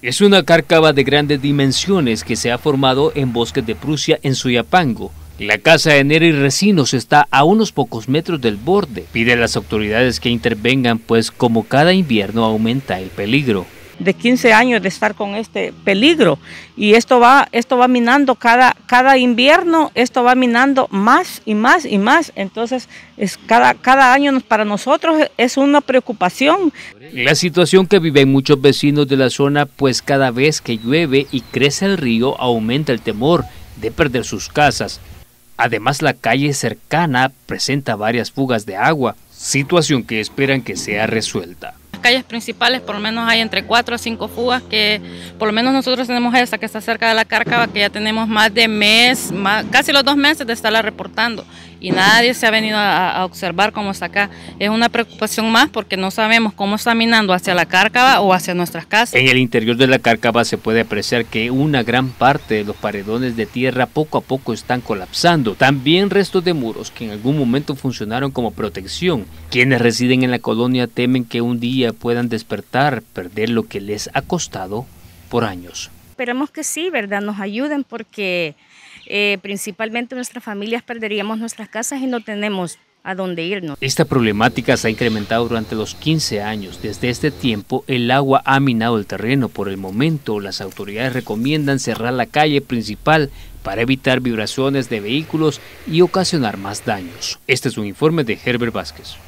Es una cárcava de grandes dimensiones que se ha formado en bosques de Prusia en Suyapango. La casa de y resinos está a unos pocos metros del borde. Pide a las autoridades que intervengan, pues como cada invierno aumenta el peligro de 15 años de estar con este peligro. Y esto va, esto va minando cada, cada invierno, esto va minando más y más y más. Entonces, es cada, cada año para nosotros es una preocupación. La situación que viven muchos vecinos de la zona, pues cada vez que llueve y crece el río, aumenta el temor de perder sus casas. Además, la calle cercana presenta varias fugas de agua, situación que esperan que sea resuelta calles principales por lo menos hay entre cuatro o cinco fugas que por lo menos nosotros tenemos esta que está cerca de la Cárcava que ya tenemos más de mes, casi los dos meses de estarla reportando y nadie se ha venido a, observar cómo está acá. Es una preocupación más porque no sabemos cómo está minando hacia la cárcava o hacia nuestras casas. En el interior de la cárcava se puede apreciar que una gran parte de los paredones de tierra poco a poco están colapsando. También restos de muros que en algún momento funcionaron como protección. Quienes residen en la colonia temen que un día puedan despertar, perder lo que les ha costado por años. Esperemos que sí, ¿verdad? Nos ayuden porque eh, principalmente nuestras familias perderíamos nuestras casas y no tenemos a dónde irnos. Esta problemática se ha incrementado durante los 15 años. Desde este tiempo, el agua ha minado el terreno. Por el momento, las autoridades recomiendan cerrar la calle principal para evitar vibraciones de vehículos y ocasionar más daños. Este es un informe de Herbert Vázquez.